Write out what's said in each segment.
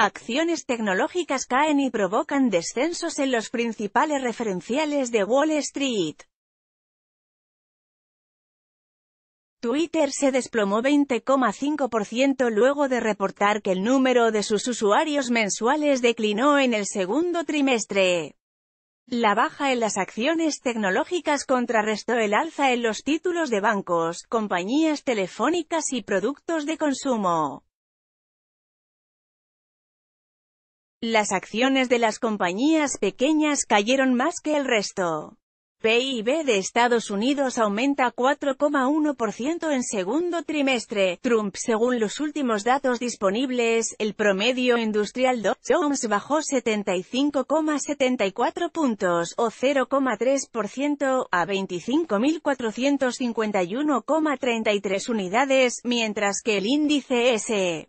acciones tecnológicas caen y provocan descensos en los principales referenciales de Wall Street. Twitter se desplomó 20,5% luego de reportar que el número de sus usuarios mensuales declinó en el segundo trimestre. La baja en las acciones tecnológicas contrarrestó el alza en los títulos de bancos, compañías telefónicas y productos de consumo. Las acciones de las compañías pequeñas cayeron más que el resto. PIB de Estados Unidos aumenta 4,1% en segundo trimestre. Trump, según los últimos datos disponibles, el promedio industrial Dow Jones bajó 75,74 puntos, o 0,3%, a 25.451,33 unidades, mientras que el índice S.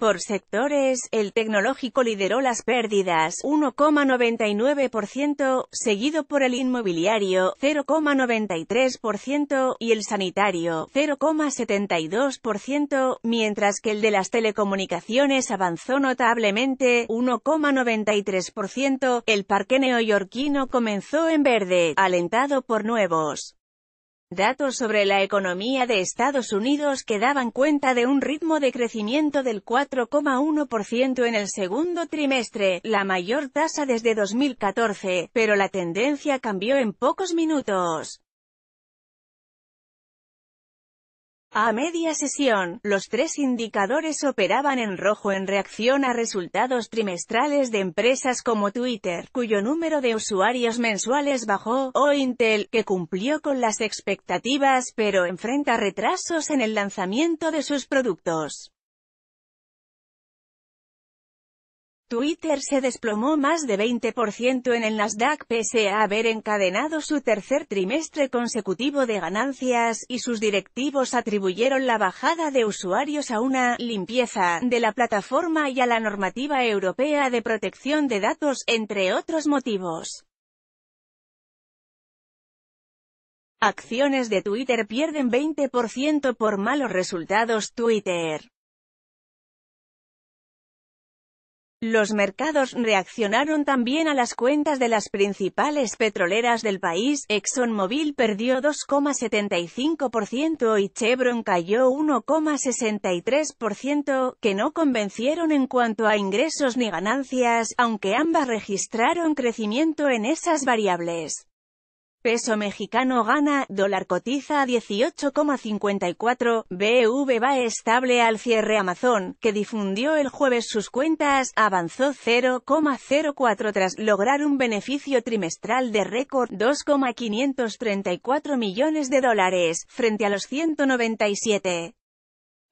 Por sectores, el tecnológico lideró las pérdidas, 1,99%, seguido por el inmobiliario, 0,93%, y el sanitario, 0,72%, mientras que el de las telecomunicaciones avanzó notablemente, 1,93%. El parque neoyorquino comenzó en verde, alentado por nuevos Datos sobre la economía de Estados Unidos que daban cuenta de un ritmo de crecimiento del 4,1% en el segundo trimestre, la mayor tasa desde 2014, pero la tendencia cambió en pocos minutos. A media sesión, los tres indicadores operaban en rojo en reacción a resultados trimestrales de empresas como Twitter, cuyo número de usuarios mensuales bajó, o Intel, que cumplió con las expectativas pero enfrenta retrasos en el lanzamiento de sus productos. Twitter se desplomó más de 20% en el Nasdaq pese a haber encadenado su tercer trimestre consecutivo de ganancias, y sus directivos atribuyeron la bajada de usuarios a una «limpieza» de la plataforma y a la normativa europea de protección de datos, entre otros motivos. Acciones de Twitter pierden 20% por malos resultados Twitter. Los mercados reaccionaron también a las cuentas de las principales petroleras del país, ExxonMobil perdió 2,75% y Chevron cayó 1,63%, que no convencieron en cuanto a ingresos ni ganancias, aunque ambas registraron crecimiento en esas variables. Peso mexicano gana, dólar cotiza a 18,54, BV va estable al cierre Amazon, que difundió el jueves sus cuentas, avanzó 0,04 tras lograr un beneficio trimestral de récord 2,534 millones de dólares, frente a los 197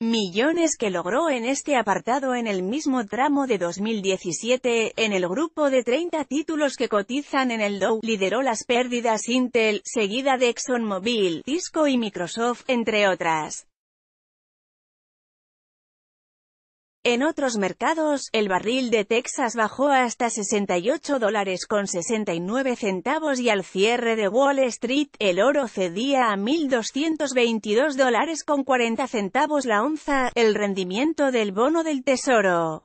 millones que logró en este apartado en el mismo tramo de 2017, en el grupo de 30 títulos que cotizan en el Dow, lideró las pérdidas Intel, seguida de ExxonMobil, Cisco y Microsoft, entre otras. En otros mercados, el barril de Texas bajó hasta 68 dólares con 69 centavos y al cierre de Wall Street, el oro cedía a 1.222 dólares con 40 centavos la onza, el rendimiento del bono del tesoro.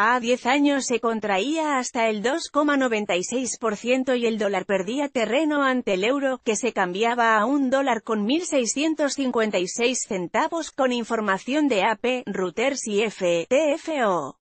A 10 años se contraía hasta el 2,96% y el dólar perdía terreno ante el euro, que se cambiaba a un dólar con 1.656 centavos con información de AP, Reuters y FTFO.